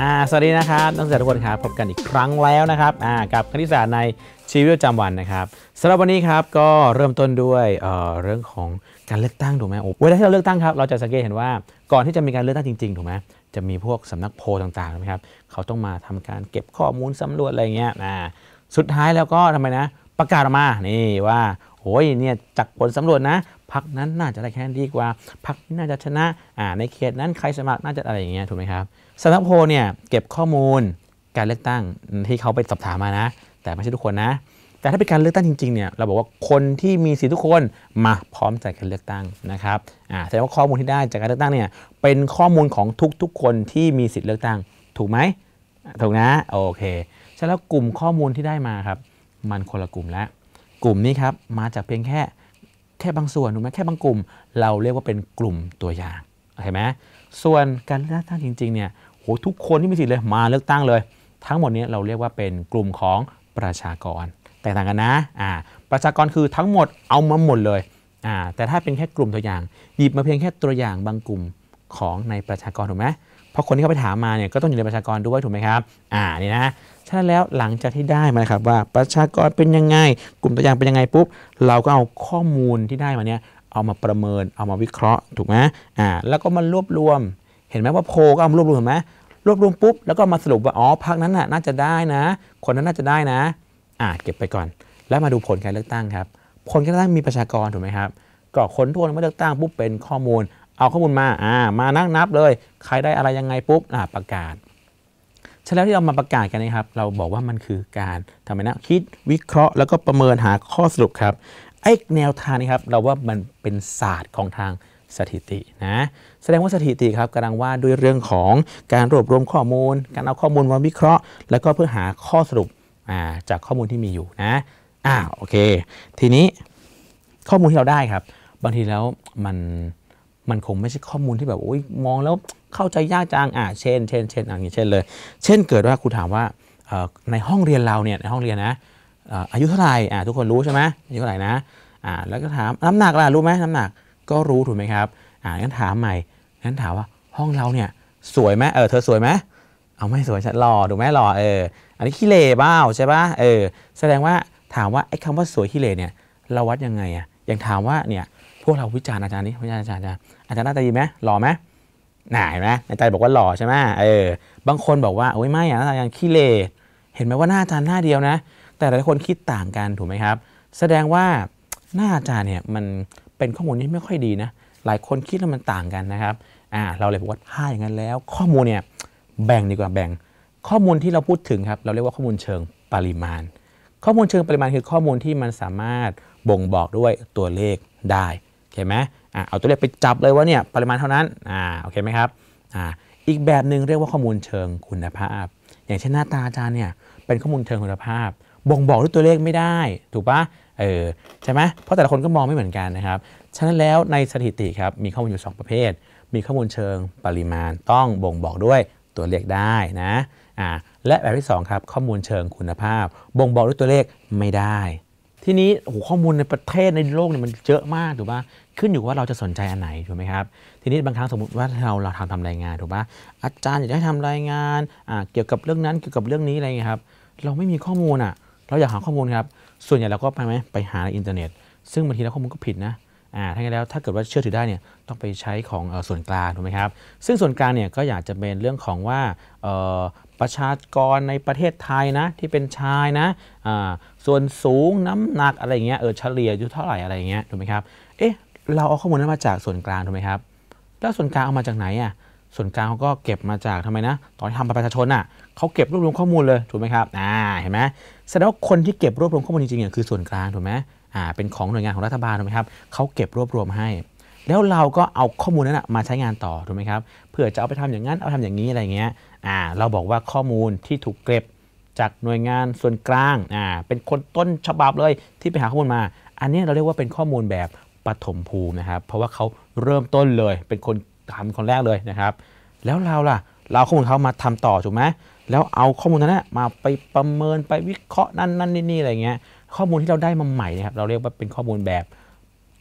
่าสวัสดีนะครับนักศึกษาทุกคนครับ พบกันอีกครั้งแล้วนะครับอ่ากับ คณิตศาสตร์ในชีวิตประจำวันนะครับสำหรับวันนี้ครับก็เริ่มต้นด้วยเอ่อเรื่องของการเลือกตั้งถูกไหมโอ้เวลาที่เราเลือกตั้งครับ เราจะสังเกตเห็นว่าก่อนที่จะมีการเลือกตั้งจริงๆ ถูกไหมจะมีพวกสำนักโพลต่างๆนะครับ เขาต้องมาทำการเก็บข้อมูลสำรวจอะไรเงี้ยอ่าสุดท้ายแล้วก็ทำไมนะ ประกาศออกมา นี่ว่าโอ้ยเนี่ยจากผลสำรวจนะพักนั้นน่าจะได้คะแนนดีกว่าพักนี้น่าจะชนะอ่าในเขตนั้นใครสมัครน่าจะอะไรอย่างเงี้ยถูกไหมครับสำนักโพเนี่ยเก็บข้อมูลการเลือกตั้งที่เขาไปสอบถามมานะแต่ไม่ใช่ทุกคนนะแต่ถ้าเป็นการเลือกตั้งจริงๆเนี่ยเราบอกว่าคนที่มีสิทธิทุกคนมาพร้อมใจกันเลือกตั้งนะครับแสดงว่าข้อมูลที่ได้จากการเลือกตั้งเนี่ยเป็นข้อมูลของทุกๆคนที่มีสิทธิเลือกตั้งถูกไหมถูกนะโอเคใช่แล้วกลุ่มข้อมูลที่ได้มาครับมันคนละกลุ่มแล้วกลุ่มนี้ครับมาจากเพียงแค่แค่บางส่วนถูกไหมแค่บางกลุ่ม เราเรียกว่าเป็นกลุ่มตัวอย่างโอเคไหมส่วนการเลือกตั้งจริง ๆเนี่ยโอ้ทุกคนที่มีสิทธิ์เลยมาเลือกตั้งเลย ทั้งหมดนี้เราเรียกว่าเป็นกลุ่มของประชากร แตกต่างกันนะอ่าประชากรคือทั้งหมดเอามาหมดเลยอ่าแต่ถ้าเป็นแค่กลุ่มตัวอย่างหยิบมาเพียงแค่ตัวอย่างบางกลุ่มของในประชากรถูกไหมเพราะคนที่เขาไปถามมาเนี่ยก็ต้องอยู่ในประชากรด้วยถูกไหมครับอ่านี่นะฉะนั้นแล้วหลังจากที่ได้มาครับว่าประชากรเป็นยังไง กลุ่มตัวอย่างเป็นยังไงปุ๊บเราก็เอาข้อมูลที่ได้มาเนี่ยเอามาประเมินเอามาวิเคราะห์ถูกไหมอ่าแล้วก็มารวบรวมเห็นไหมว่าโพก็เอามารวบรวมเห็นไหมรวบรวมปุ๊บแล้วก็มาสรุปว่าอ๋อพักนั้นน่ะน่าจะได้นะ คนนั้นน่าจะได้นะอ่าเก็บไปก่อน แล้วมาดูผลการเลือกตั้งครับผลการเลือกตั้งมีประชากรถูกไหมครับก็คนทั่วมาเลือกตั้งปุ๊บเป็นข้อมูล เอาข้อมูลมาอ่ามานั่งนับเลย ใครได้อะไรยังไงปุ๊บอ่าประกาศฉะนั้นที่เรามาประกาศกันนะครับ เราบอกว่ามันคือการทำไมนะ คิดวิเคราะห์แล้วก็ประเมินหาข้อสรุปครับไอ้แนวทางนี้ครับเราว่ามันเป็นศาสตร์ของทางสถิตินะแสดงว่าสถิติครับกำลังว่าด้วยเรื่องของการรวบรวมข้อมูลการเอาข้อมูลมาวิเคราะห์ แล้วก็เพื่อหาข้อสรุปจากข้อมูลที่มีอยู่นะอ่าโอเคทีนี้ข้อมูลที่เราได้ครับ บางทีแล้วมันมันคงไม่ใช่ข้อมูลที่แบบโอ้ยมองแล้วเข้าใจยากจังอ่าเช่น เช่นเช่น อย่างนี้เช่นเลยเช่นเกิดว่าครูถามว่าในห้องเรียนเราเนี่ยในห้องเรียนนะอายุเท่าไหร่อ่าทุกคนรู้ใช่ไหมอายุเท่าไหร่นะอ่าแล้วก็ถาม น้ำหนักล่ะรู้ไหมน้ำหนักก็รู้ถูกไหมครับ อ่า งั้นถามใหม่ งั้นถามว่าห้องเราเนี่ยสวยไหมเออ เธอสวยไหม เอาไม่สวยฉันหล่อถูกไหมหล่อ เออ อันนี้ขี้เล่เล่าใช่ปะเออ แสดงว่าถามว่าไอ้คำว่าสวยขี้เล่เนี่ย เราวัดยังไงอะอย่างถามว่าเนี่ย พวกเราวิจารณ์อาจารย์นี้วิจารณ์อาจารย์ อาจารย์น่าตาดีไหม หล่อไหมหน่ายไหมในใจบอกว่าหล่อใช่ไหมเออ บางคนบอกว่าโอ้ยไม่อะาจารย์ขี้เล่เห็นไหมว่าหน้าอาจารย์หน้าเดียวนะ แต่หลายคนคิดต่างกันถูกไหมครับ แสดงว่าหน้าอาจารย์เนี่ยมันเป็นข้อมูลที่ไม่ค่อยดีนะหลายคนคิดว่ามันต่างกันนะครับอ่าเราเลยบอกว่าถ้าอย่างนั้นแล้ว ข้อมูลเนี่ยแบ่งดีกว่าแบ่งข้อมูลที่เราพูดถึงครับเราเรียกว่าข้อมูลเชิงปริมาณ ข้อมูลเชิงปริมาณคือข้อมูลที่มันสามารถบ่งบอกด้วยตัวเลขได้โอเคไหมอ่าเอาตัวเลขไปจับเลยว่าเนี่ยปริมาณเท่านั้นอ่าโอเคไหมครับอ่าอีกแบบหนึ่งเรียกว่าข้อมูลเชิงคุณภาพ อย่างเช่นหน้าตาอาจารย์เนี่ย เป็นข้อมูลเชิงคุณภาพ บ่งบอกด้วยตัวเลขไม่ได้ถูกปะเออใช่ไหมเพราะแต่ละคนก็มองไม่เหมือนกันนะครับ ฉะนั้นแล้วในสถิติครับมีข้อมูลอยู่ 2 ประเภท มีข้อมูลเชิงปริมาณต้องบ่งบอกด้วยตัวเลขได้นะอ่าและแบบที่ 2 ครับ ข้อมูลเชิงคุณภาพ บ่งบอกด้วยตัวเลขไม่ได้ ทีนี้โอ้โหข้อมูลในประเทศในโลกเนี่ยมันเยอะมากถูกปะขึ้นอยู่ว่าเราจะสนใจอันไหนถูกไหมครับ ทีนี้บางครั้งสมมติว่าเราเราทำทำรายงานถูกปะอาจารย์อยากให้ทำรายงานอ่าเกี่ยวกับเรื่องนั้นเกี่ยวกับเรื่องนี้อะไรเงี้ยครับ เราไม่มีข้อมูลอ่ะ เราอยากหาข้อมูลครับส่วนใหญ่เราก็ไปไหมไปหาในอินเทอร์เน็ต ซึ่งบางทีแล้วข้อมูลก็ผิดนะอ่าั้างั้นแล้วถ้าเกิดว่าเชื่อถือได้เนี่ยต้องไปใช้ของส่วนกลางถูกไหมครับซึ่งส่วนกลางเนี่ยก็อยากจะเป็นเรื่องของว่าประชากรในประเทศไทยนะที่เป็นชายนะส่วนสูงน้ำหนักอะไรเงี้ยเออเฉลี่ยอยู่เท่าไหร่อะไรเงี้ยถูกไหมครับ เอ๊ะเราเอาข้อมูลนั้นมาจากส่วนกลางถูกไหมครับแล้วส่วนกลางเอามาจากไหนอ่ะส่วนกลางเขาก็เก็บมาจากทำไมนะตอนที่ทำประชาชนอ่ะเขาเก็บรวบรวมข้อมูลเลยถูกไหมครับอ่าเห็นไหมแสดงว่าคนที่เก็บรวบรวมข้อมูลจริงๆเนี่ยคือส่วนกลางถูกไหมอ่า เป็นของหน่วยงานของรัฐบาลถูกไหมครับ เขาเก็บรวบรวมให้ แล้วเราก็เอาข้อมูลนั้นมาใช้งานต่อถูกไหมครับ เพื่อจะเอาไปทำอย่างนั้นเอาทำอย่างนี้อะไรเงี้ย อ่า เราบอกว่าข้อมูลที่ถูกเก็บจากหน่วยงานส่วนกลาง อ่า เป็นคนต้นฉบับเลยที่ไปหาข้อมูลมา อันนี้เราเรียกว่าเป็นข้อมูลแบบปฐมภูมินะครับ เพราะว่าเขาเริ่มต้นเลยเป็นคนทำคนแรกเลยนะครับ แล้วเราล่ะ เราข้อมูลเขามาทำต่อถูกไหมแล้วเอาข้อมูลนั้นมาไปประเมินไปวิเคราะห์นั่นนั่นนี่อะไรเงี้ยข้อมูลที่เราได้มาใหม่นะครับเราเรียกว่าเป็นข้อมูลแบบ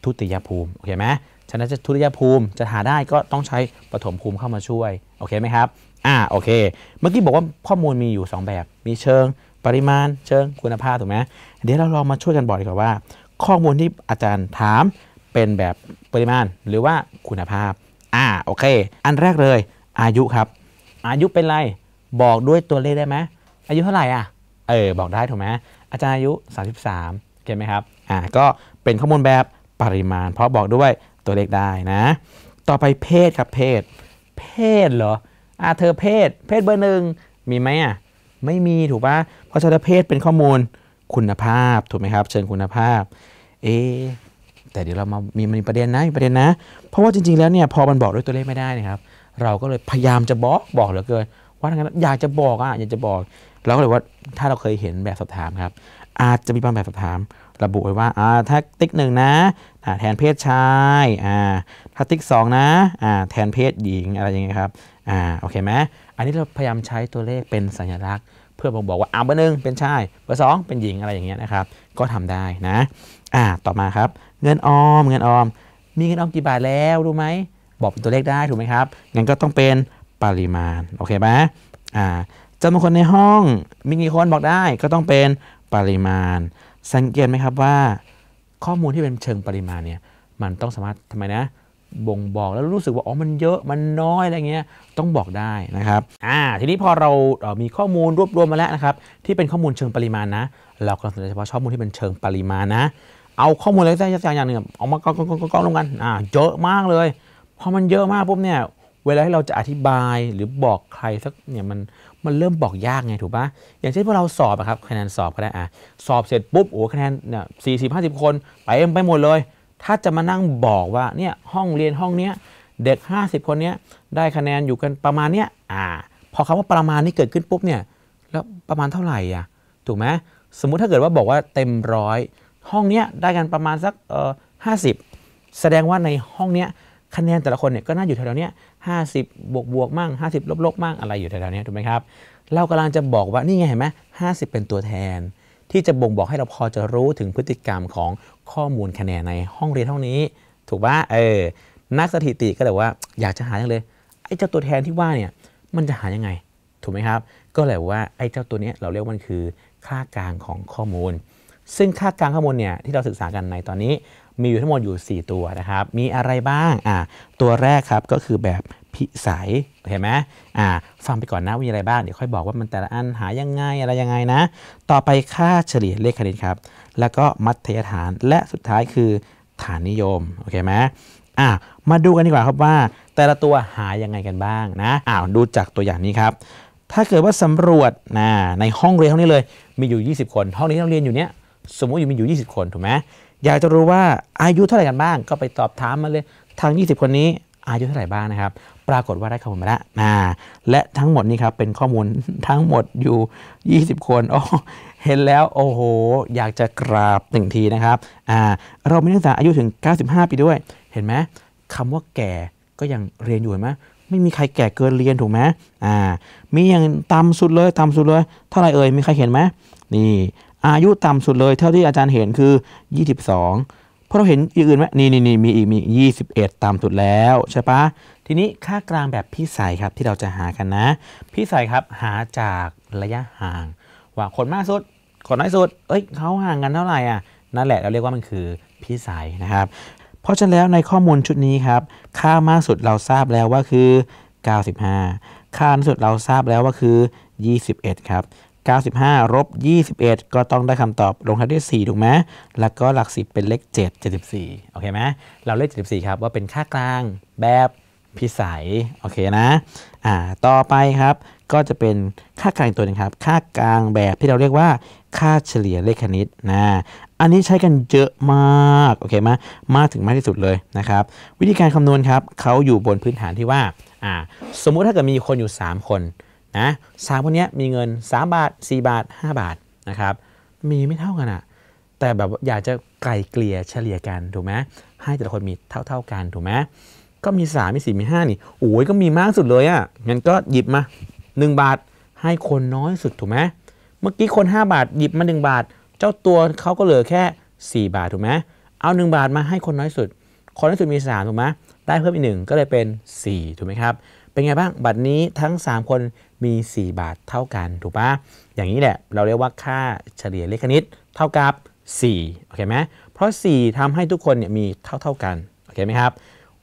ทุติยภูมิโอเคไหมฉะนั้นจะทุติยภูมิจะหาได้ก็ต้องใช้ปฐมภูมิเข้ามาช่วยโอเคไหมครับอ่าโอเคเมื่อกี้บอกว่าข้อมูลมีอยู่ 2 แบบ มีเชิงปริมาณเชิงคุณภาพถูกไหมเดี๋ยวเราลองมาช่วยกันบอกดีกว่าว่า ข้อมูลที่อาจารย์ถามเป็นแบบปริมาณ หรือว่าคุณภาพอ่าโอเคอันแรกเลย อายุครับ อายุเป็นไรบอกด้วยตัวเลขได้ไหม อายุเท่าไหร่อ่ะ เออบอกได้ถูกไหม อาจารย์อายุ 33เาใจไหมครับ อ่าก็เป็นข้อมูลแบบปริมาณ เพราะบอกด้วยตัวเลขได้นะ ต่อไปเพศครับเพศ เพศเหรอ อ่า เธอเพศ เพศเบอร์หนึ่งมีไหมอ่ะ ไม่มีถูกปะเพราะฉะนั้นเพศเป็นข้อมูลคุณภาพถูกไหมครับ เชิงคุณภาพ เอ๊แต่เดี๋ยวเรามามีมีประเด็นนะประเด็นนะ เพราะว่าจริงๆ แล้วเนี่ยพอมันบอกด้วยตัวเลขไม่ได้นะครับ เราก็เลยพยายามจะบอกบอกเหลือเกินาทงั้นอยากจะบอกอ่ะอยากจะบอกเราก็เลยว่าถ้าเราเคยเห็นแบบสอบถามครับ อาจจะมีบางแบบสอบถาม ระบุไว้ว่าอ่าถ้าติ๊กหนึ่งนะแทนเพศชายอ่าถ้าติ๊กสองนะอ่าแทนเพศหญิงอะไรอย่างเงี้ยครับอ่าโอเคไหมอันนี้เราพยายามใช้ตัวเลขเป็นสัญลักษณ์เพื่อบ่งบอกว่าอ่าเบอร์หนึ่งเป็นชายเบอร์สองเป็นหญิงอะไรอย่างเงี้ยนะครับก็ทำได้นะอ่าต่อมาครับเงินออมเงินออม มีเงินออมกี่บาทแล้วรู้ไหมบอก เป็นตัวเลขได้ถูกไหมครับงั้นก็ต้องเป็นปริมาณโอเคไหมอ่าจำนวนคนในห้องมีกี่คนบอกได้ก็ต้องเป็นปริมาณ สังเกตไหมครับว่า ข้อมูลที่เป็นเชิงปริมาณเนี่ยมันต้องสามารถทำไมนะ บ่งบอกแล้วรู้สึกว่าอ๋อมันเยอะมันน้อยอะไรเงี้ยต้องบอกได้นะครับอ่าทีนี้พอเราเามีข้อมูลรวบรวมมาแล้วนะครับที่เป็นข้อมูลเชิงปริมาณนะเรากำลังสนใจเฉพาะข้อมูลที่เป็นเชิงปริมาณนะ เอาข้อมูลอะไรได้ยกัอย่างหนึ่งเอามากองกองกองลงกันอ่าเยอะมากเลยพอมันเยอะมากปุ๊บเนี่ยเวลาที่เราจะอธิบายหรือบอกใครสักเนี่ยมันมันเริ่มบอกยากไงถูกปะอย่างเช่นพวกเราสอบนะครับคะแนนสอบก็ได้อะสอบเสร็จปุ๊บโอ้คะแนนเนี่ยสี่สิบห้าสิบคนไปเอ็มไปหมดเลย ถ้าจะมานั่งบอกว่าเนี่ยห้องเรียนห้องเนี้ยเด็ก 50 คนเนี้ยได้คะแนนอยู่กันประมาณเนี้ยอ่าพอคำว่าประมาณนี้เกิดขึ้นปุ๊บเนี่ยแล้วประมาณเท่าไหร่อ่ะถูกไหมสมมุติถ้าเกิดว่าบอกว่าเต็มร้อย ห้องเนี้ยได้กันประมาณสักเอ่อห้าสิบแสดงว่าในห้องเนี้ยคะแนนแต่ละคนเนี่ยก็น่าอยู่แถวเนี้ย50 บวกบวกมั่ง 50 ลบลบมั่งอะไรอยู่แถวๆนี้ถูกไหมครับ เรากำลังจะบอกว่านี่ไงเห็นไหมห้เป็นตัวแทน ที่จะบ่งบอกให้เราพอจะรู้ถึงพฤติกรรมของข้อมูลคะแนนในห้องเรียนห้องนี้ ถูกปะเออนักสถิติก็เลยว่าอยากจะหาอย่างเลยไอ้เจ้าตัวแทนที่ว่าเนี่ยมันจะหายังไง ถูกไหมครับ ก็เลยว่าไอ้เจ้าตัวนี้เราเรียกมันคือค่ากลางของข้อมูล ซึ่งค่ากลางข้อมูลเนี่ยที่เราศึกษากันในตอนนี้มีอยู่ทั้งหมดอยู่ 4 ตัวนะครับ มีอะไรบ้าง อ่า ตัวแรกครับก็คือแบบพิสัยเห็นไหมอ่า ฟังไปก่อนนะว่ามีอะไรบ้าง เดี๋ยวค่อยบอกว่ามันแต่ละอันหายังไงอะไรยังไงนะ ต่อไปค่าเฉลี่ยเลขคณิตครับ แล้วก็มัธยฐาน และสุดท้ายคือฐานนิยมโอเคไหมอ่ามาดูกันดีกว่าครับว่าแต่ละตัวหายังไงกันบ้างนะ อ้าว ดูจากตัวอย่างนี้ครับ ถ้าเกิดว่าสำรวจนะในห้องเรียนห้องนี้เลย มีอยู่ 20 คน ห้องนี้ที่เราเรียนอยู่เนี้ยสมมติอยู่มีอยู่ 20 คนถูกไหมอยากจะรู้ว่าอายุเท่าไหร่กันบ้าง ก็ไปตอบถามมาเลยทาง20 คนนี้อายุเท่าไหร่บ้างนะครับ ปรากฏว่าได้ข้อมูลมาแล้วนะและทั้งหมดนี้ครับเป็นข้อมูลทั้งหมดอยู่ 20 คนโอ้เห็นแล้วโอ้โหอยากจะกราบหนึ่งทีนะครับอ่าเรามีนักศึกษาอายุถึง 95 ปีด้วย เห็นไหมคำว่าแก่ก็ยังเรียนอยู่เห็นไหมไม่มีใครแก่เกินเรียนถูกไหมอ่ามีอย่างต่ำสุดเลยต่ำสุดเลย เท่าไหร่เอ่ยมีใครเห็นไหมนี่อายุต่ำสุดเลย เท่าที่อาจารย์เห็นคือ 22 เพราะเราเห็นอีกอื่นไหมนี่นี่นมีอีกมี 21 ต่ำสุดแล้วใช่ปะทีนี้ค่ากลางแบบพิสัยครับที่เราจะหากันนะพิสัยครับหาจากระยะห่าง ว่าคนมากสุดคนน้อยสุดเอ้ยเขาห่างกันเท่าไหร่อ่ะนั่นแหละเราเรียกว่ามันคือพิสัยนะครับ เพราะฉะนั้นแล้วในข้อมูลชุดนี้ครับ ค่ามากสุดเราทราบแล้วว่าคือ 95 ค่าน้อยสุดเราทราบแล้วว่าคือ 21 ครับ95ลบ21 ก็ต้องได้คำตอบลงท้ายด้วย4ถูกไหมแล้วก็หลัก 10 เป็นเลข7 74โอเคไหมเราเลข74ครับว่าเป็นค่ากลางแบบพิสัยโอเคนะ อ่าต่อไปครับ ก็จะเป็นค่ากลางตัวนึงครับค่ากลางแบบที่เราเรียกว่าค่าเฉลี่ยเลขคณิตนะอันนี้ใช้กันเยอะมากโอเคไหมมากถึงมากที่สุดเลยนะครับวิธีการคำนวณครับเขาอยู่บนพื้นฐานที่ว่าอ่าสมมุติถ้าเกิดมีคนอยู่ 3 คนนะสามคนนี้มีเงิน 3 บาท 4 บาท 5 บาทนะครับมีไม่เท่ากันอะแต่แบบอยากจะไกลเกลี่ยเฉลี่ยกันถูกไหมให้แต่ละคนมีเท่าเท่ากันถูกไหมก็มี3มี4มี5 นี่โอ้ยก็มีมากสุดเลยอะ่ะงั้นก็หยิบมา 1 บาทให้คนน้อยสุดถูกไหมเมื่อกี้คน 5 บาทหยิบมา 1 บาทเจ้าตัวเขาก็เหลือแค่ 4 บาทถูกไหมเอา 1 บาทมาให้คนน้อยสุดคนน้อยสุดมี3ถูกไหมได้เพิ่มอีกหนึ่งก็เลยเป็น4ถูกไหมครับเป็นไงบ้าง บัตรนี้ทั้ง 3 คนมี 4 บาทเท่ากันถูกปะอย่างนี้แหละเราเรียกว่าค่าเฉลี่ยเลขคณิตเท่ากับ4โอเคไหมเพราะ 4 ทำให้ทุกคนเนี่ยมีเท่าเท่ากันโอเคไหมครับ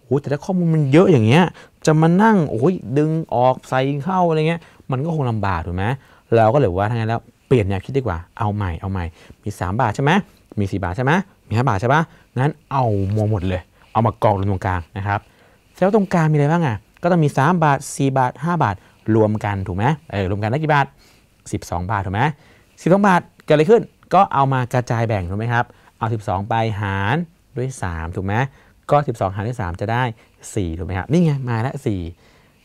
โอ้แต่ถ้าข้อมูลมันเยอะอย่างเงี้ยจะมานั่งโอ้ยดึงออกใส่เข้าอะไรเงี้ยมันก็คงลำบากถูกไหมเราก็เลยว่าทั้งนั้นแล้วเปลี่ยนแนวคิดดีกว่าเอาใหม่เอาใหม่ มี 3 บาทใช่ไหมมี 4 บาทใช่ไหมมี5บาทใช่ปะงั้นเอาหมดเลย เอามากองรวมตรงกลางนะครับแล้วตรงกลางมีอะไรบ้างอ่ะก็ต้องมี 3 บาท 4 บาท 5 บาทรวมกันถูกไหมเออรวมกันได้กี่บาท 12 บาทถูกไหมสิบสองบาทเกิดอะไรขึ้น ก็เอามากระจายแบ่งถูกไหมครับเอา 12ไปหารด้วย 3ถูกไหมก็ 12 หารด้วย3จะได้4ถูกไหมครับนี่ไง มาแล้ว่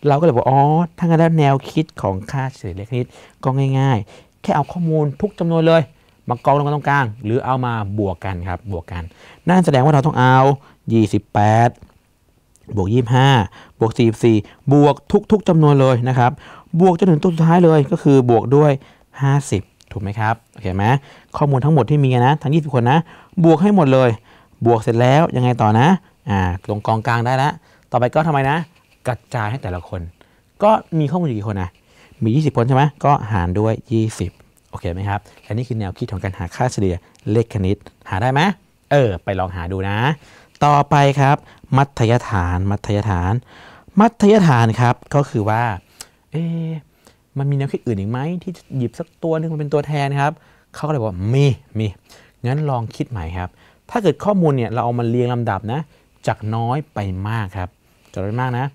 เราก็เลยบอกอ๋อทั้งนั้นแนวคิดของค่าเฉลี่ยเลขคณิตก็ง่าย ๆ แค่เอาข้อมูลทุกจำนวนเลย มากองลงกันตรงกลาง หรือเอามาบวกกันครับบวกกัน นั่นแสดงว่าเราต้องเอา 28บวก 25 บวก44บวกทุกๆจำนวนเลยนะครับ บวกจนถึงตัวสุดท้ายเลย ก็คือบวกด้วย 50 ถูกไหมครับ โอเคไหมข้อมูลทั้งหมดที่มีนะ ทั้ง 20 คนนะ บวกให้หมดเลย บวกเสร็จแล้วยังไงต่อนะ อ่าตรงกองกลางได้แล้วต่อไปก็ทำไมนะ กระจายให้แต่ละคน ก็มีข้อมูลอยู่กี่คนนะมี 20 คนใช่ไหมก็หารด้วย 20โอเคไหมครับ อันนี้คือแนวคิดของการหาค่าเฉลี่ยเลขคณิต หาได้ไหมเออ ไปลองหาดูนะ ต่อไปครับมัธยฐานมัธยฐาน มัธยฐานครับก็คือว่าเอ๊มันมีแนวคิดอื่นอีกไหมที่หยิบสักตัวนึงมาเป็นตัวแทนครับเขาก็เลยบอกมีมีงั้นลองคิดใหม่ครับ ถ้าเกิดข้อมูลเนี่ยเราเอามาเรียงลำดับนะจากน้อยไปมากครับจากน้อยมากนะ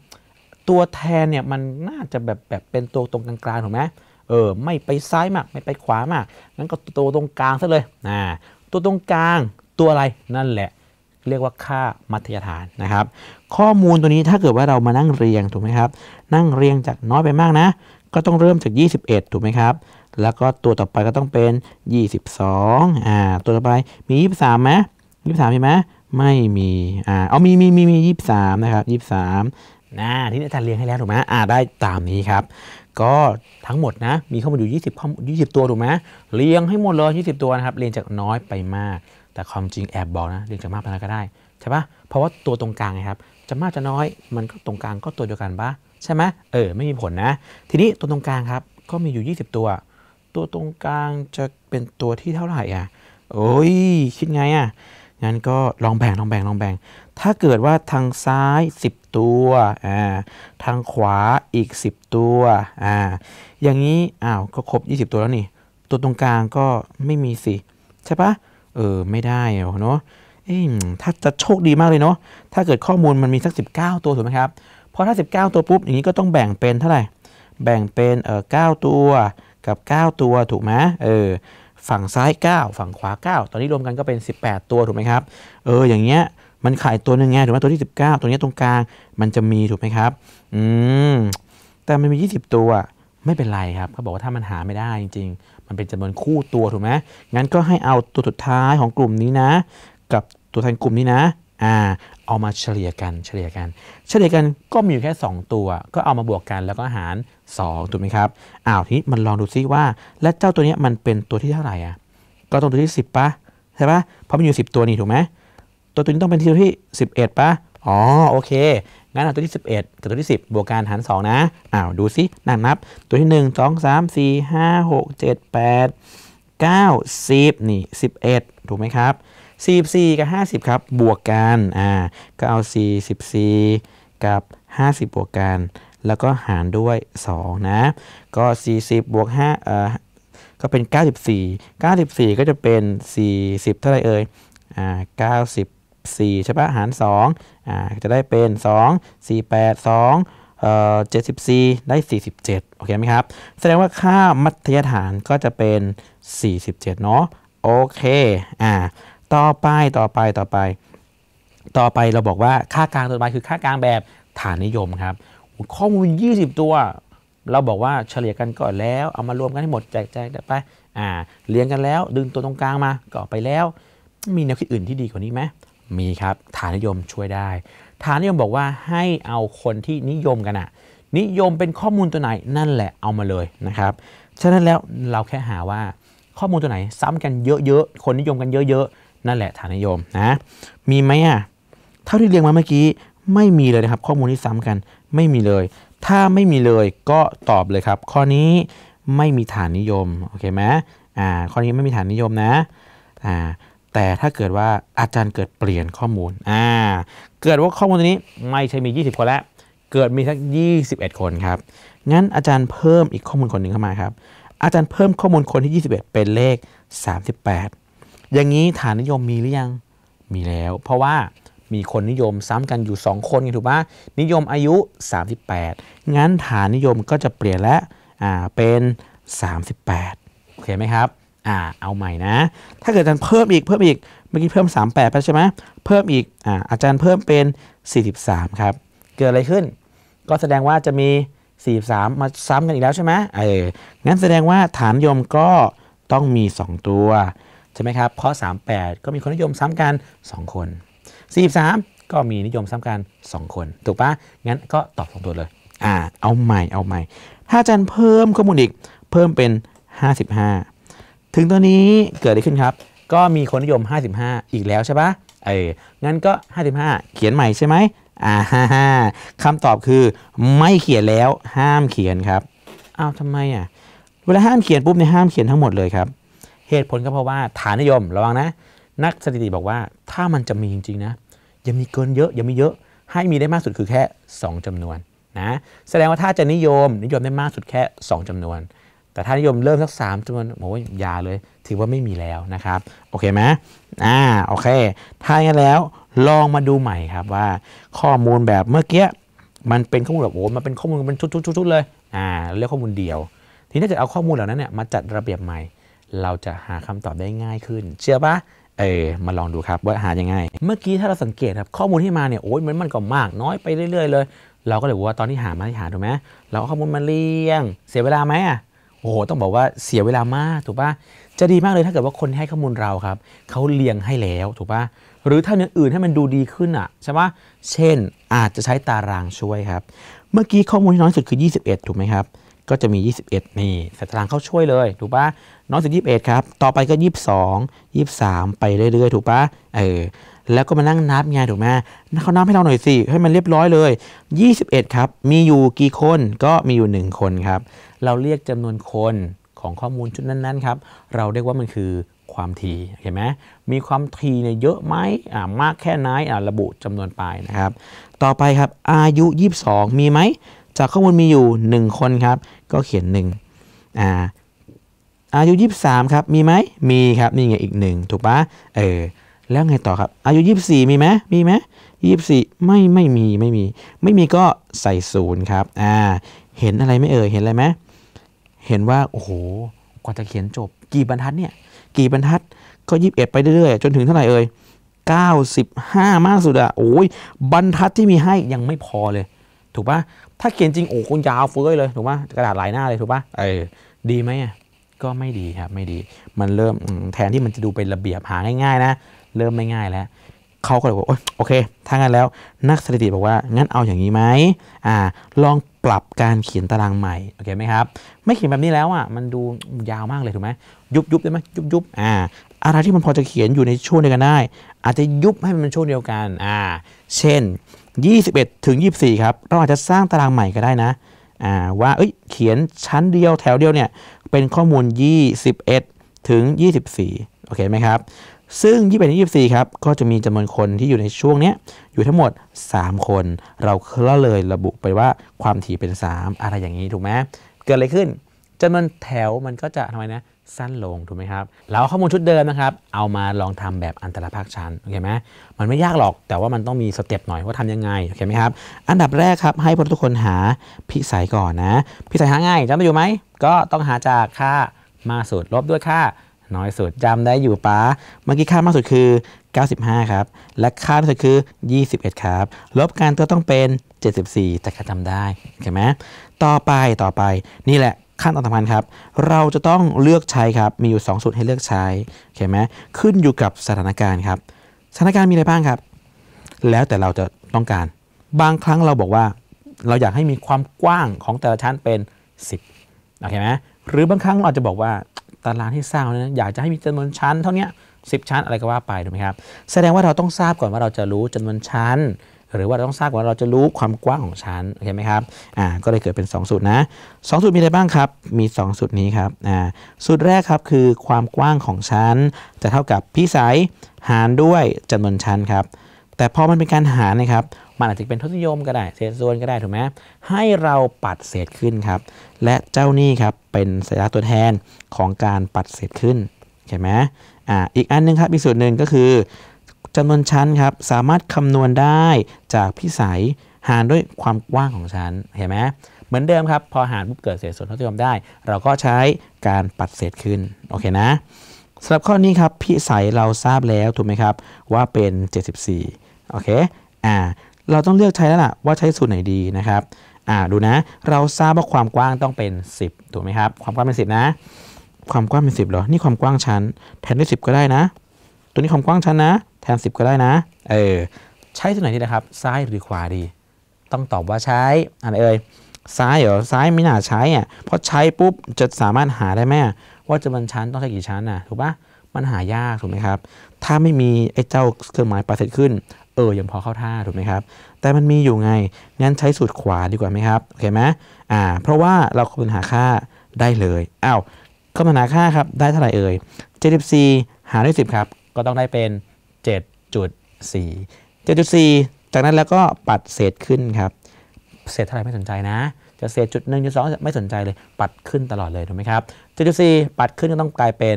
ตัวแทนเนี่ยมันน่าจะแบบแบบเป็นตัวตรงกลางๆถูกไหมเออไม่ไปซ้ายมาก ไม่ไปขวามากงั้นก็ตัวตรงกลางซะเลยนะตัวตรงกลางตัวอะไรนั่นแหละเรียกว่าค่ามัธยฐานนะครับ ข้อมูลตัวนี้ถ้าเกิดว่าเรามานั่งเรียงถูกไหมครับ นั่งเรียงจากน้อยไปมากนะ ก็ต้องเริ่มจาก 21 ถูกไหมครับ แล้วก็ตัวต่อไปก็ต้องเป็น 22อ่าตัวต่อไปมี 23ไหม23มีไหมไม่มีอ่าเอามีมีมีมียี่สามนะครับยี่สามนะที่อาจารย์เรียงให้แล้วถูกไหมอ่าได้ตามนี้ครับ ก็ทั้งหมดนะ มีข้อมูลอยู่ 20ข้อมูล20 ตัวถูกไหมเรียงให้หมดเลย20 ตัวนะครับเรียงจากน้อยไปมากแต่ความจริงแอบบอกนะเรียงจากมากไปน้อยก็ได้ใช่ปะเพราะว่าตัวตรงกลางนะครับ จะมากจะน้อยมันก็ตรงกลางก็ตัวเดียวกันปะใช่ไหมเออไม่มีผลนะ ทีนี้ตัวตรงกลางครับก็มีอยู่ 20 ตัว ตัวตรงกลางจะเป็นตัวที่เท่าไหร่อ่ะโอ้ยคิดไงอ่ะงั้นก็ลองแบ่งลองแบ่งลองแบ่ง ถ้าเกิดว่าทางซ้าย 10 ตัวอ่าทางขวาอีก 10 ตัวอ่าอย่างนี้อ้าวก็ครบ 20 ตัวแล้วนี่ ตัวตรงกลางก็ไม่มีสิใช่ปะเออไม่ได้เนาะเอ้ถ้าจะโชคดีมากเลยเนาะถ้าเกิดข้อมูลมันมีสัก19 ตัวถูกไหมครับพอถ้า 19 ตัวปุ๊บอย่างนี้ก็ต้องแบ่งเป็นเท่าไหร่แบ่งเป็นเออ9ตัวกับ 9 ตัวถูกไหมเออฝั่งซ้าย 9 ฝั่งขวา 9 ตอนนี้รวมกันก็เป็น 18 ตัวถูกไหมครับเอออย่างเงี้ยมันขายตัวหนึ่งไงถูกไหมตัวที่19ตัวนี้ตรงกลางมันจะมีถูกไหมครับอืมแต่มันมี 20 ตัวไม่เป็นไรครับเขาบอกว่าถ้ามันหาไม่ได้จริง ๆันเป็นจำนวนคู่ตัวถูกไหมงั้นก็ให้เอาตัวสุดท้ายของกลุ่มนี้นะ กับตัวแทนกลุ่มนี้นะ อ่า เอามาเฉลี่ยกันเฉลี่ยกัน เฉลี่ยกันก็มีอยู่แค่ 2 ตัว ก็เอามาบวกกันแล้วก็หาร2ถูกไหมครับ อ้าวทีนี้มันลองดูซิว่า และเจ้าตัวนี้มันเป็นตัวที่เท่าไหร่อ่ะ ก็ตรงตัวที่ 10ปะใช่ปะเพราะมันอยู่ 10 ตัวนี่ถูกไหมตัวตัวนี้ต้องเป็นตัวที่ 11ปะอ๋อโอเค งั้นเอาตัวที่11 กับตัวที่ 10 บวกการหาร2นะอ้าวดูสินั่งนับ ตัวที่ 1 2 3 4 5 6 7 8 9 10 นี่ 11 ถูกไหมครับ44กับ 50 ครับบวกกันอ่าก็เอา 44 กับ 50 บวกกัน แล้วก็หารด้วย 2 นะ ก็ 40บวก5เอ่อก็เป็น 94 94 ก็จะเป็น 40 เท่าไรเอ่ยอ่า94 4ใช่ปะหาร 2จะได้เป็น 2 4 8 2เอ่อ74ได้ 47โอเคไหมครับ แสดงว่าค่ามัธยฐานก็จะเป็น 47เนาะ โอเค อ่า ต่อไป ต่อไปต่อไป ต่อไป เราบอกว่าค่ากลางต่อไปคือค่ากลางแบบฐานนิยมครับ ข้อมูล 20 ตัว เราบอกว่าเฉลี่ยกันก่อนแล้วเอามารวมกันให้หมดแจกแจกไปอ่า เรียงกันแล้วดึงตัวตรงกลางมาก็อไปแล้วมีแนวคิดอื่นที่ดีกว่านี้ไหมมีครับฐานนิยมช่วยได้ ฐานนิยมบอกว่าให้เอาคนที่นิยมกันอะนิยมเป็นข้อมูลตัวไหนนั่นแหละเอามาเลยนะครับฉะนั้นแล้วเราแค่หาว่าข้อมูลตัวไหนซ้ำกันเยอะๆคนนิยมกันเยอะๆนั่นแหละฐานนิยมนะมีไหมอ่ะเท่าที่เรียงมาเมื่อกี้ไม่มีเลยนะครับข้อมูลที่ซ้ำกันไม่มีเลย ถ้าไม่มีเลยก็ตอบเลยครับ ข้อนี้ไม่มีฐานนิยมโอเคไหมอ่าข้อนี้ไม่มีฐานนิยมนะอ่าแต่ถ้าเกิดว่าอาจารย์เกิดเปลี่ยนข้อมูลอ่าเกิดว่าข้อมูลตัวนี้ไม่ใช่มี 20 คนแล้ว เกิดมีสัก 21 คนครับ งั้นอาจารย์เพิ่มอีกข้อมูลคนหนึ่งเข้ามาครับ อาจารย์เพิ่มข้อมูลคนที่ 21 เป็นเลข 38 อย่างนี้ฐานนิยมมีหรือยัง มีแล้ว เพราะว่ามีคนนิยมซ้ำกันอยู่ 2 คนไงถูกปะนิยมอายุ 38 งั้นฐานนิยมก็จะเปลี่ยนและอ่าเป็น 38โอเคไหมครับอ่าเอาใหม่นะ ถ้าเกิดอาจารย์เพิ่มอีกเพิ่มอีก เมื่อกี้เพิ่ม 38ไปใช่ไหมเพิ่มอีกอ่าอาจารย์เพิ่มเป็น 43ครับ เกิดอะไรขึ้น ก็แสดงว่าจะมี 43 มาซ้ำกันอีกแล้วใช่ไหมเอองั้นแสดงว่าฐานยมก็ต้องมี 2 ตัวใช่ไหมครับ เพราะ 38 ก็มีคนนิยมซ้ำกัน2คน 43 ก็มีนิยมซ้ำกัน2คน ถูกปะงั้นก็ตอบสองตัวเลย อ่า เอาใหม่ เอาใหม่ ถ้าอาจารย์เพิ่มข้อมูลอีก เพิ่มเป็น 55ถึงตัวนี้เกิดอะไรขึ้นครับ ก็มีคนนิยม 55 อีกแล้วใช่ปะเอองั้นก็ 55 เขียนใหม่ใช่ไหมอ่าฮ่าฮ่าคำตอบคือไม่เขียนแล้วห้ามเขียนครับอ้าวทำไมอ่ะเวลาห้ามเขียนปุ๊บเนี่ยห้ามเขียนทั้งหมดเลยครับเหตุผลก็เพราะว่าฐานนิยมระวังนะ นักสถิติบอกว่าถ้ามันจะมีจริงๆนะยังมีเกินเยอะยังมีเยอะให้มีได้มากสุดคือแค่ 2 จำนวนนะแสดงว่าถ้าจะนิยมนิยมได้มากสุดแค่ 2 จำนวนแต่ถ้านิยมเริ่มสักสามจำนวนโอ้ยยาเลยถือว่าไม่มีแล้วนะครับโอเคไหมอ่าโอเคถ้าอย่างนั้นแล้วลองมาดูใหม่ครับว่า ข้อมูลแบบเมื่อกี้มันเป็นข้อมูลแบบโอ้มันเป็นข้อมูลเป็นชุดๆๆ เลยอ่าเรียกข้อมูลเดียว ทีนี้จะเอาข้อมูลเหล่านั้นเนี่ยมาจัดระเบียบใหม่ เราจะหาคำตอบได้ง่ายขึ้น เชื่อปะเออมาลองดูครับว่าหายังไง เมื่อกี้ถ้าเราสังเกตครับข้อมูลที่มาเนี่ยโอ้ยมันมันก็มากน้อยไปเรื่อยๆเลยเราก็เลยว่าตอนที่หามาที่หาถูกไหมเราาข้อมูลมาเรียงเสียเวลาไหมอ่ะโอ้โห ต้องบอกว่าเสียเวลามาก ถูกปะจะดีมากเลยถ้าเกิดว่าคนให้ข้อมูลเราครับเขาเลียงให้แล้ว ถูกปะหรือถ้าอย่างอื่นให้มันดูดีขึ้นอ่ะใช่ปะเช่นอาจจะใช้ตารางช่วยครับ เมื่อกี้ข้อมูลที่น้อยสุดคือ 21ถูกไหมครับ ก็จะมี 21นี่สตารางเข้าช่วยเลย ถูกปะน้อยสุด21ครับ ต่อไปก็ 22 23 ไปเรื่อย ๆ ถูกปะเออ แล้วก็มานั่งนับไง ถูกไหมเขานับให้เราหน่อยสิ ให้มันเรียบร้อยเลย 21ครับ มีอยู่กี่คน ก็มีอยู่ 1 คนครับเราเรียกจำนวนคนของข้อมูลชุดนั้นๆครับ เราเรียกว่ามันคือความถี่เห็นไหมมีความถี่เนี่ยเยอะไหมอ่ามากแค่ไหน อ่าระบุจำนวนไปนะครับ ต่อไปครับ อายุ22 มีไหม จากข้อมูลมีอยู่ 1 คนครับ ก็เขียน1อ่า อายุ23ครับ มีไหมมีครับ นี่ไงอีก 1 ถูกปะเออ แล้วไงต่อครับ อายุ 24 มีไหมมีไหมยี่สี่ไม่ ไม่มี ไม่มี ไม่มีก็ใส่ศูนย์ครับ อ่า เห็นอะไรไม่เอ่ยเห็นอะไรไหมเห็นว่าโอ้โห กว่าจะเขียนจบ กี่บรรทัดเนี่ย กี่บรรทัดก็ยีิบเอ็ดไปเรื่อยๆ จนถึงเท่าไหร่เอ่ยเก้าสิบห้ามากสุดอะโอ้ยบรรทัดที่มีให้ยังไม่พอเลย ถูกปะถ้าเขียนจริงโอ้คุณยาวเฟ้ยเลย ถูกปะกระดาษหลายหน้าเลย ถูกปะเออดีไหมอะก็ไม่ดีครับ ไม่ดี มันเริ่มแทนที่มันจะดูเป็นระเบียบหาง่ายๆ นะ เริ่มไม่ง่ายแล้ว เขาก็เลยบอกโอเค ถ้างั้นแล้ว นักสถิติบอกว่า งั้นเอาอย่างนี้ไหม อ่า ลองปรับการเขียนตารางใหม่โอเคไหมครับไม่เขียนแบบนี้แล้วอ่ะมันดูยาวมากเลยถูกไหมยุบยุบได้ไหมยุบยุบอ่าอะไรที่มันพอจะเขียนอยู่ในช่วงเดียวกันได้ อาจจะยุบให้มันช่วงเดียวกันอ่าเช่น 21ถึง24ครับเราอาจจะสร้างตารางใหม่ก็ได้นะอ่าว่าเอ้ยเขียนชั้นเดียวแถวเดียวเนี่ยเป็นข้อมูล 21 ถึง 24โอเคไหมครับซึ่ง21 24ครับก็จะมีจำนวนคนที่อยู่ในช่วงนี้อยู่ทั้งหมด 3 คน เราเล่าเลยระบุไปว่าความถี่เป็น 3 อะไรอย่างนี้ถูกไหมเกิดอะไรขึ้นจำนวนแถวมันก็จะทำไมนะ สั้นลงถูกไหมครับเราข้อมูลชุดเดิมนะครับ เอามาลองทำแบบอันตรภาคชั้นโอเคไหมมันไม่ยากหรอกแต่ว่ามันต้องมีสเต็ปหน่อยว่าทำยังไงโอเคไหมครับอันดับแรกครับให้พทุกคนหาพิสัยก่อนนะ พิสัยหาง่ายจำได้อยู่ไหมก็ต้องหาจากค่ามาสตรลบด้วยค่าน้อยสุดจำได้อยู่ป๋าเมื่อกี้ค่ามากสุดคือ 95ครับและค่าที่สุดคือ 21 ครับ ลบกันก็ต้องเป็น 74 แต่ก็จำได้ใช่ไหมต่อไปต่อไป นี่แหละขั้นตอนสำคัญครับเราจะต้องเลือกใช้ครับมีอยู่ 2สูตรให้เลือกใช้เห็นไหมขึ้นอยู่กับสถานการณ์ครับ สถานการณ์มีอะไรบ้างครับ แล้วแต่เราจะต้องการ บางครั้งเราบอกว่า เราอยากให้มีความกว้างของแต่ละชั้นเป็น 10โอเคไหมหรือบางครั้งเราจะบอกว่าตารางที่สร้างนั้นอยากจะให้มีจำนวนชั้นเท่านี้สิบชั้นอะไรก็ว่าไปถูกไหมครับแสดงว่าเราต้องทราบก่อนว่าเราจะรู้จำนวนชั้น หรือว่าเราต้องทราบว่าเราจะรู้ความกว้างของชั้นโอเคไหมครับอ่าก็เลยเกิดเป็น 2 สูตรนะสสูตรมีอะไรบ้างครับ มี 2สูตรนี้ครับอ่าสูตรแรกครับคือความกว้างของชั้น จะเท่ากับพิสัยหารด้วยจำนวนชั้นครับแต่พอมันเป็นการหารนะครับมันอาจจะเป็นทศนิยมก็ได้เศษส่วนก็ได้ถูกไหมให้เราปัดเศษขึ้นครับ และเจ้านี่ครับเป็นสัญลักษณ์ตัวแทนของการปัดเศษขึ้นเห็นไหมอ่าอีกอันนึงครับอีกส่วนหนึ่งก็คือจำนวนชั้นครับสามารถคำนวณได้จากพิสัยหารด้วยความกว้างของชั้นเห็นไหมเหมือนเดิมครับพอหารปุ๊บเกิดเศษส่วนทศนิยมได้ เราก็ใช้การปัดเศษขึ้นโอเคนะสำหรับข้อนี้ครับพิสัยเราทราบแล้วถูกไหมครับว่าเป็น 74โอเคอ่าเราต้องเลือกใช้ แล้วล่ะว่าใช้สูตรไหนดีนะครับ อ่าดูนะ เราทราบว่าความกว้างต้องเป็น 10ถูกไหมครับ ความกว้างเป็น 10นะความกว้างเป็น 10เหรอนี่ความกว้างชั้นแทนด้วย10 ก็ได้นะ ตัวนี้ความกว้างชั้นนะ แทน 10 ก็ได้นะเออใช้ตรไหนดีนะครับ ซ้ายหรือขวาดี ต้องตอบว่าใช้อะไรเอ่ยซ้ายเหรอซ้ายไม่น่าใช้อ่ะเพราะใช้ปุ๊บจะสามารถหาได้ไหมว่าจะมันชั้นต้องใช้กี่ชั้นนะถูกปะมันหายากถูกไหมครับถ้าไม่มีไอ้เจ้าเครื่องหมายปราเสร็จขึ้นเออยังพอเข้าท่าถูกไหมครับแต่มันมีอยู่ไง งั้นใช้สูตรขวาดีกว่าไหมครับโอเคไหมอ่าเพราะว่าเราคำนวณหาค่าได้เลยอ้าวคำนวณหาค่าครับได้เท่าไหร่เอ่ย74 หารด้วย 10ครับก็ต้องได้เป็น 7.4 7.4 จากนั้นแล้วก็ปัดเศษขึ้นครับเศษเท่าไหร่ไม่สนใจนะจะเศษจุดหนึ่งจุดสองไม่สนใจเลยปัดขึ้นตลอดเลยถูกไหมครับ7.4 ปัดขึ้นก็ต้องกลายเป็น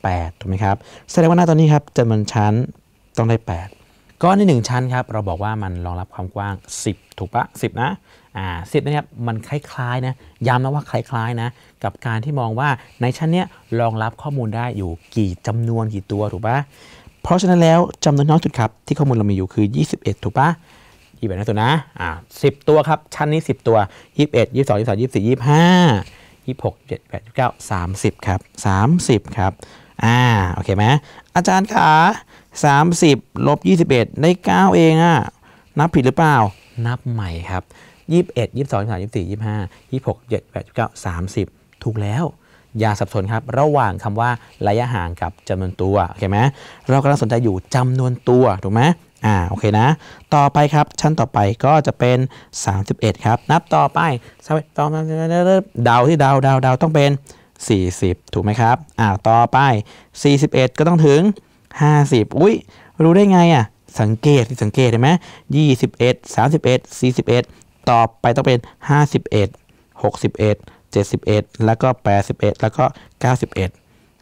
8ถูกไหมครับแสดงว่าหน้าตอนนี้ครับจำนวนชั้นต้องได้ 8ก้อนที่1ชั้นครับเราบอกว่ามันรองรับความกว้าง 10 ถูกปะ10 นะอ่าสิบนะครับมันคล้ายๆนะย้ำนะว่าคล้ายๆนะ กับการที่มองว่าในชั้นเนี้ยรองรับข้อมูลได้อยู่กี่จำนวนกี่ตัวถูกปะเพราะฉะนั้นแล้วจำนวนน้อยสุดครับ ที่ข้อมูลเรามีอยู่คือ 21 ถูกปะยี่สิบเอ็ดตัวนะอ่าสิบตัวครับชั้นนี้10 ตัวยี่สิบ24 25ยี่ส28 2องยี่สามยี่สี่ยี่ห้ายี่เจ็ดแปดเก้าสามสิบครับสามสิบครับอ่าโอเคไหมอาจารย์ขา30ลบ21ได้9เองอะ่ะนับผิดหรือเปล่า นับใหม่ครับ 21 22 23 24 25 26 27 28 29 30 ถูกแล้ว อย่าสับสนครับ ระหว่างคำว่าระยะห่างกับจำนวนตัวโอเคไหมเรากำลังสนใจอยู่จำนวนตัวถูกไหมอ่าโอเคนะ ต่อไปครับชั้นต่อไปก็จะเป็น 31 ครับ นับต่อไปต่อมาเดาที่เดาเดาเดาต้องเป็น 40 ถูกไหมครับอ่าต่อไป 41 ก็ต้องถึงห้าสิบอุ้ยรู้ได้ไงอ่ะ สังเกตสังเกตเห็นไหมยี่สิบเอ็ดสามสิบเอ็ดสี่สิบเอ็ดต่อไปต้องเป็นห้าสิบเอ็ดหกสิบเอ็ดเจ็ดสิบเอ็ดแล้วก็แปดสิบเอ็ดแล้วก็เก้าสิบเอ็ด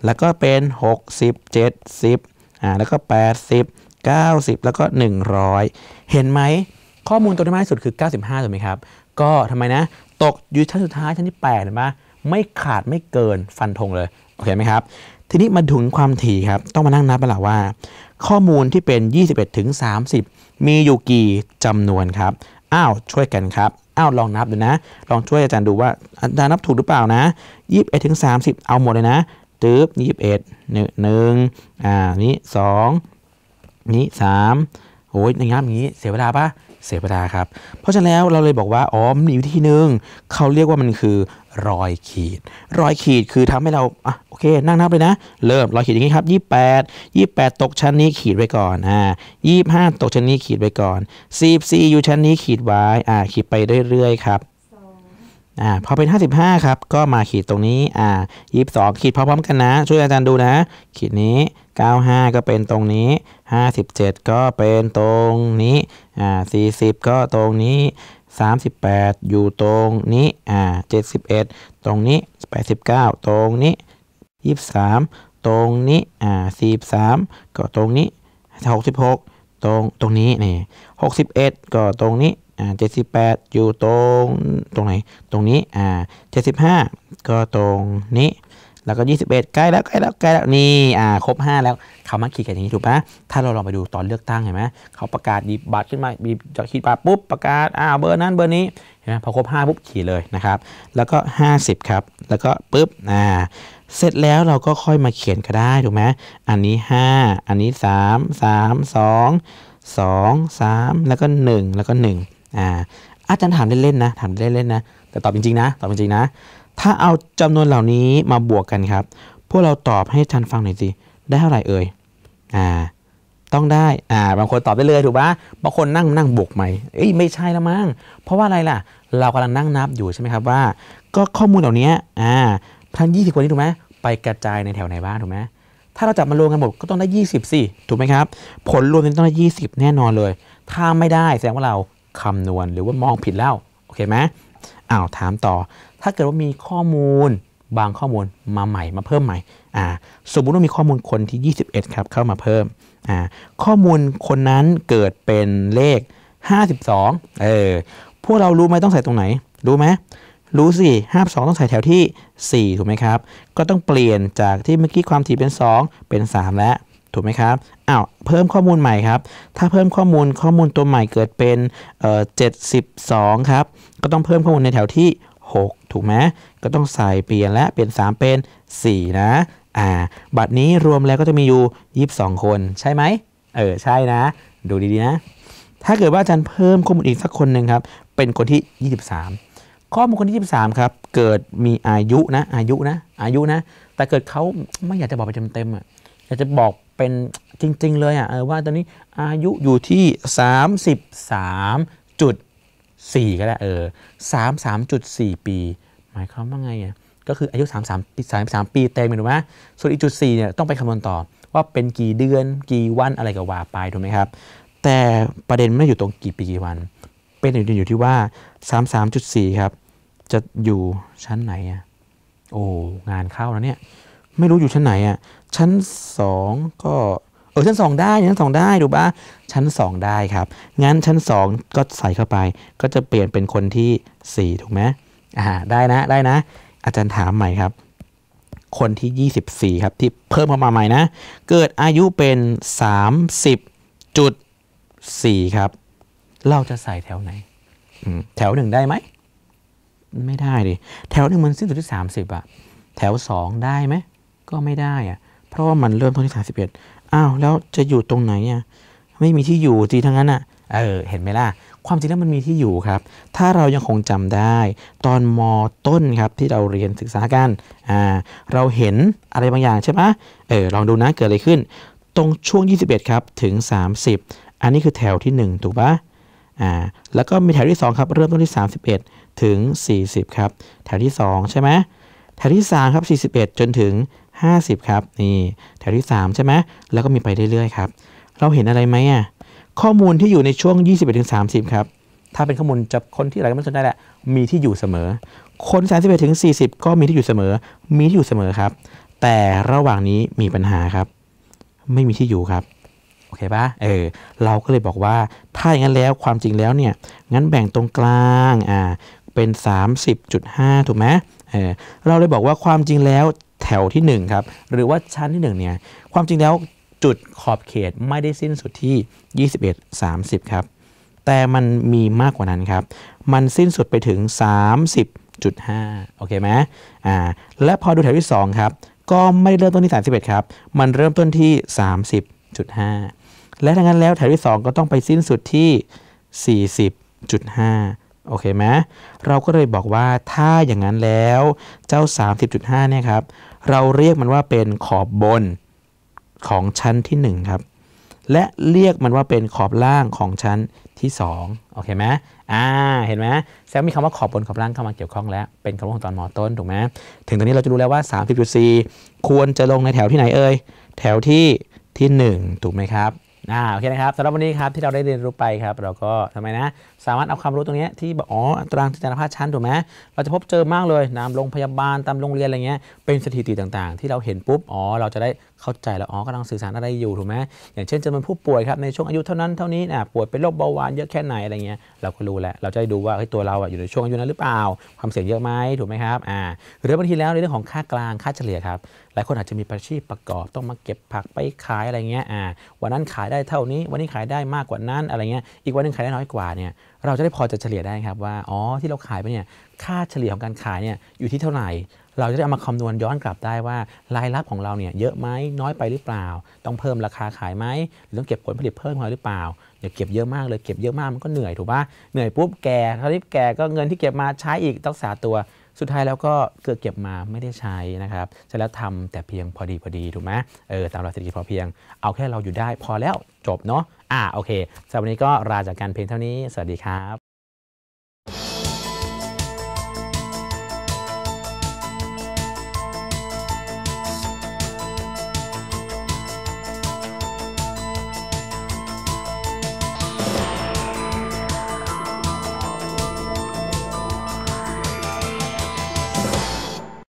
แล้วก็เป็นหกสิบเจ็ดสิบอ่า แล้วก็แปดสิบเก้าสิบแล้วก็หนึ่งร้อยเห็นไหม ข้อมูลตัวที่มากที่สุดคือเก้าสิบห้าถูกไหมครับ ก็ทำไมนะ ตกอยู่ชั้นสุดท้ายชั้นที่แปดเห็นไหมไม่ขาดไม่เกินฟันธงเลยโอเคไหมครับทีนี้มาถึงความถี่ครับต้องมานั่งนับแล้วว่า ข้อมูลที่เป็น 21 ถึง 30 มีอยู่กี่จำนวนครับอ้าวช่วยกันครับอ้าวลองนับดูนะ ลองช่วยอาจารย์ดูว่าอาจารย์นับถูกหรือเปล่านะ 21 ถึง 30 เอาหมดเลยนะ ตึ๊บ 21หนึ่งอ่า นี้2นี้3โอ้ยในางอย่างนี้เสียเวลาปะเสียเวลาครับ เพราะฉะนั้นแล้วเราเลยบอกว่าอ๋อมีวิธีหนึ่งเขาเรียกว่ามันคือรอยขีดรอยขีดคือทำให้เราอ่ะโอเคนั่งนับเลยนะ เริ่มรอยขีดอย่างนี้ครับ 28 28 ตกชั้นนี้ขีดไว้ก่อนอ่า25 ตกชั้นนี้ขีดไว้ก่อน44อยู่ชั้นนี้ขีดไว้อ่าขีดไปเรื่อยๆ ครับอ่าพอเป็น 55ครับก็มาขีดตรงนี้อ่า22ขีดพร้อมๆกันนะ ช่วยอาจารย์ดูนะ ขีดนี้ 95 ก็เป็นตรงนี้ 57 ก็เป็นตรงนี้อ่า40 ก็ตรงนี้38อยู่ตรงนี้อ่า71 ตรงนี้ 89 ตรงนี้ 23 ตรงนี้อ่า43ก็ตรงนี้ 66 ตรงตรงนี้นี่61ก็ตรงนี้อ่า78อยู่ตรงตรงไหนตรงนี้อ่า75 ก็ตรงนี้แล้วก็21 ใกล้แล้วใกล้แล้วใกล้แล้วนี่อ่าครบ5 แล้วเขามาขีดกันอย่างนี้ถูกปะถ้าเราลองไปดูตอนเลือกตั้งเห็นไหมเขาประกาศดีบัตรขึ้นมาบีจะขีดบัตรปุ๊บประกาศอ่าเบอร์นั้นเบอร์นี้เห็นไหมพอครบ5ปุ๊บขีดเลยนะครับแล้วก็ 50 ครับ แล้วก็ปุ๊บอ่าเสร็จแล้วเราก็ค่อยมาเขียนก็ได้ถูกไหมอันนี้ 5 อันนี้3 3 2 2 3 แล้วก็ 1 แล้วก็ 1อ่าอาจารย์ถามเล่นๆนะถามเล่นๆนะแต่ตอบจริงๆนะตอบจริงๆนะถ้าเอาจำนวนเหล่านี้มาบวกกันครับ พวกเราตอบให้ทันฟังหน่อยสิ ได้เท่าไหร่เอ่ย อ่า ต้องได้ อ่า บางคนตอบได้เลยถูกปะบางคนนั่งนั่งบวกใหม่เอ้ย ไม่ใช่ละมั้ง เพราะว่าอะไรล่ะ เรากำลังนั่งนับอยู่ใช่ไหมครับว่า ก็ข้อมูลเหล่านี้อ่าทั้งยี่สิบคนนี้ถูกไหม ไปกระจายในแถวไหนบ้างถูกไหม ถ้าเราจับมารวมกันหมดก็ต้องได้20สิถูกไหมครับ ผลรวมต้องได้20 แน่นอนเลย ถ้าไม่ได้แสดงว่าเราคำนวณหรือว่ามองผิดแล้ว โอเคไหมอ้าว ถามต่อถ้าเกิดว่ามีข้อมูลบางข้อมูลมาใหม่ มาเพิ่มใหม่อ่าสมมติว่ามีข้อมูลคนที่ 21 ครับ เข้ามาเพิ่มอ่าข้อมูลคนนั้นเกิดเป็นเลข 52เออ พวกเรารู้ไหมต้องใส่ตรงไหน รู้ไหมรู้สิ52 ต้องใส่แถวที่ 4ถูกไหมครับ ก็ต้องเปลี่ยนจากที่เมื่อกี้ความถี่เป็น 2 เป็น 3 แล้วถูกไหมครับ อ้าวเพิ่มข้อมูลใหม่ครับ ถ้าเพิ่มข้อมูลข้อมูลตัวใหม่เกิดเป็นเจ็ดสิบสองครับ ก็ต้องเพิ่มข้อมูลในแถวที่6ถูกไหมก็ต้องใส่เปลี่ยนและเปลี่ยน 3 เป็น4นะอ่าบัตรนี้รวมแล้วก็จะมีอยู่ 22 คน ใช่ไหมเออใช่นะ ดูดีๆ นะ ถ้าเกิดว่าอาจารย์เพิ่มข้อมูลอีกสักคนหนึ่งครับเป็นคนที่ 23 ข้อมูลคนที่ 23ครับเกิดมีอายุนะอายุนะอายุนะแต่เกิดเขาไม่อยากจะบอกไปเต็มๆอ่ะอยากจะบอกเป็นจริงๆ เลยอ่ะว่าตอนนี้อายุอยู่ที่ 3 3ด4 ก็ได้เออสามสามจุดสี่ปี หมายความว่าไงอ่ะก็คืออายุ 3 3มส33 ปีเต็มถูกไหมส่วนอีกจุด4เนี่ยต้องไปคำนวณต่อ ว่าเป็นกี่เดือนกี่วัน อะไรกับว่าไปถูกไหมครับ แต่ประเด็นไม่อยู่ตรงกี่ปี กี่วัน เป็นอยู่อยู่ที่ว่า 33.4 ครับ จะอยู่ชั้นไหนอ่ะโอ้ งานเข้าแล้วเนี่ย ไม่รู้อยู่ชั้นไหนอ่ะชั้น 2 ก็เออชั้นงได้ชั้นงได้ดูป้าชั้นงได้ครับงั้นชั้นงก็ใส่เข้าไป ก็จะเปลี่ยนเป็นคนที่สี่ถูกไหมอ่าได้นะได้นะ อาจารย์ถามใหม่ครับ คนที่24ครับ ที่เพิ่มเข้ามาใหม่นะเกิดอายุเป็น30.4ครับ เราจะใส่แถวไหนแถวหนึ่งได้ไหมไม่ได้ดิแถวหนึ่งมันสิ้นสุดที่30อะแถว2ได้ไหมก็ไม่ได้อะเพราะว่ามันเริ่มต้นที่31อ้าวแล้วจะอยู่ตรงไหนอ่ะไม่มีที่อยู่จีทั้งนั้นอ่ะเออเห็นไหมล่ะความจริงแล้วมันมีที่อยู่ครับ ถ้าเรายังคงจำได้ ตอนมต้นครับที่เราเรียนศึกษากันอ่าเราเห็นอะไรบางอย่างใช่ไหมเออลองดูนะเกิดอะไรขึ้น ตรงช่วง 21ครับถึง 30 อันนี้คือแถวที่ 1 ถูกปะอ่าแล้วก็มีแถวที่ 2 ครับ เริ่มต้นที่ 31 ถึง40ครับแถวที่ 2 ใช่ไหมแถวที่3ครับ41 จนถึง50 ครับนี่แถวที่ 3 ใช่ไหมแล้วก็มีไปเรื่อยๆครับเราเห็นอะไรไหมอ่ะข้อมูลที่อยู่ในช่วง21-30ครับถ้าเป็นข้อมูลจากคนที่หลายคนสนใจแหละมีที่อยู่เสมอ คน31-40 ก็มีที่อยู่เสมอ มีที่อยู่เสมอครับ แต่ระหว่างนี้มีปัญหาครับ ไม่มีที่อยู่ครับโอเคปะเออเราก็เลยบอกว่าถ้าอย่างนั้นแล้วความจริงแล้วเนี่ยงั้นแบ่งตรงกลางอ่าเป็น 30.5ถูกไหมเออเราเลยบอกว่าความจริงแล้วแถวที่ 1 ครับ หรือว่าชั้นที่1เนี่ยความจริงแล้วจุดขอบเขตไม่ได้สิ้นสุดที่ 21 30 ครับ แต่มันมีมากกว่านั้นครับ มันสิ้นสุดไปถึง 30.5 โอเคไหมอ่าและพอดูแถวที่ 2 ครับ ก็ไม่ได้เริ่มต้นที่ 31 ครับ มันเริ่มต้นที่ 30.5 และทังนั้นแล้วแถวที่ 2 ก็ต้องไปสิ้นสุดที่ 40.5โอเคไหมเราก็เลยบอกว่าถ้าอย่างนั้นแล้วเจ้า 30.5เนี่ยครับเราเรียกมันว่าเป็นขอบบนของชั้นที่ 1 ครับ และเรียกมันว่าเป็นขอบล่างของชั้นที่2โอเคไหมอ่าเห็นไหมแซมมีคำว่าขอบบนขอบล่างเข้ามาเกี่ยวข้อง แล้วเป็นคำว่าของตอนมอต้นถูกไหมถึงตอนนี้เราจะรู้แล้วว่า 30.4ควรจะลงในแถวที่ไหนเอ่ยแถวที่ที่ 1 ถูกไหมครับอ่าโอเคนะครับสำหรับวันนี้ครับที่เราได้เรียนรู้ไปครับ เราก็ทำไมนะสามารถเอาความรู้ตรงนี้ที่บอกอ๋อตารางจิตนภาพชั้นถูกไหมเราจะพบเจอมากเลยนามโรงพยาบาลตามโรงเรียนอะไรเงี้ยเป็นสถิติต่างๆ ที่เราเห็นปุ๊บอ๋อเราจะได้เข้าใจแล้วอ๋อกำลังสื่อสารอะไรอยู่ถูกไหมอย่างเช่นจำนวนผู้ป่วยครับในช่วงอายุเท่านั้นเท่านี้นะป่วยเป็นโรคเบาหวานเยอะแค่ไหนอะไรเงี้ยเราก็รู้แหละเราจะได้ดูว่าตัวเราอยู่ในช่วงอายุนั้นหรือเปล่าความเสี่ยงเยอะไหมถูกไหมครับอ่าหรือบางทีแล้วในเรื่องของค่ากลางค่าเฉลี่ยครับหลายคนอาจจะมีอาชีพประกอบต้องมาเก็บผักไปขายอะไรเงี้ยอ่าวันนั้นขายได้เท่านี้วันนี้ขายได้มากกว่านั้นอะไรเงี้ยอีกวันนึงขายได้น้อยกว่าเนี่ยเราจะได้พอจะเฉลี่ยได้ครับว่าอ๋อที่เราขายไปเนี่ยค่าเฉลี่ยของการขายเนี่ยอยู่ที่เท่าไหร่เราจะได้เอามาคำนวณย้อนกลับได้ว่ารายรับของเราเนี่ยเยอะไหมน้อยไปหรือเปล่า ต้องเพิ่มราคาขายไหมหรือต้องเก็บผลผลิตเพิ่มมาหรือเปล่าอย่าเก็บเยอะมากเลยเก็บเยอะมากมันก็เหนื่อยถูกปะเหนื่อยปุ๊บแก่คริปแก่ก็เงินที่เก็บมาใช้อีกต้องสาตัวสุดท้ายแล้วก็เกือเก็บมาไม่ได้ใช้นะครับใช้แล้วทำแต่เพียงพอดีพอดีถูกไหมเออตามหลักเศรษฐกิจพอเพียงเอาแค่เราอยู่ได้ พอแล้วจบเนาะอ่าโอเค สำหรับวันนี้ก็ลาจากกันเพียงเท่านี้ สวัสดีครับ